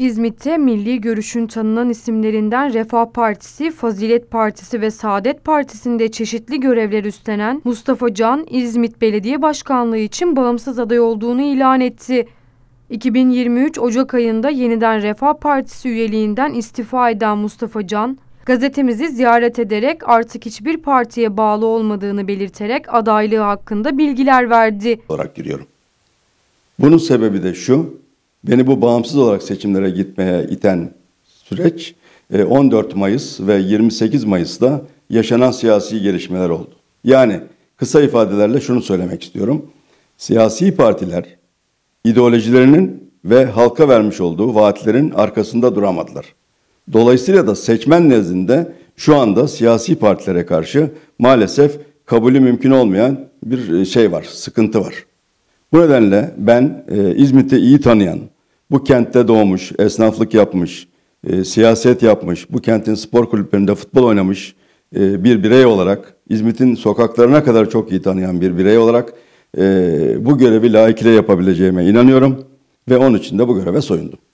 İzmit'te milli görüşün tanınan isimlerinden Refah Partisi, Fazilet Partisi ve Saadet Partisi'nde çeşitli görevler üstlenen Mustafa Can, İzmit Belediye Başkanlığı için bağımsız aday olduğunu ilan etti. 2023 Ocak ayında yeniden Refah Partisi üyeliğinden istifa eden Mustafa Can, gazetemizi ziyaret ederek artık hiçbir partiye bağlı olmadığını belirterek adaylığı hakkında bilgiler verdi. olarak giriyorum. Bunun sebebi de şu, Beni bu bağımsız olarak seçimlere gitmeye iten süreç 14 e, Mayıs ve 28 Mayıs'ta yaşanan siyasi gelişmeler oldu. Yani kısa ifadelerle şunu söylemek istiyorum. Siyasi partiler ideolojilerinin ve halka vermiş olduğu vaatlerin arkasında duramadılar. Dolayısıyla da seçmen nezdinde şu anda siyasi partilere karşı maalesef kabulü mümkün olmayan bir e, şey var, sıkıntı var. Bu nedenle ben e, İzmit'i iyi tanıyan, bu kentte doğmuş, esnaflık yapmış, e, siyaset yapmış, bu kentin spor kulüplerinde futbol oynamış e, bir birey olarak, İzmit'in sokaklarına kadar çok iyi tanıyan bir birey olarak e, bu görevi layıkıyla yapabileceğime inanıyorum ve onun için de bu göreve soyundum.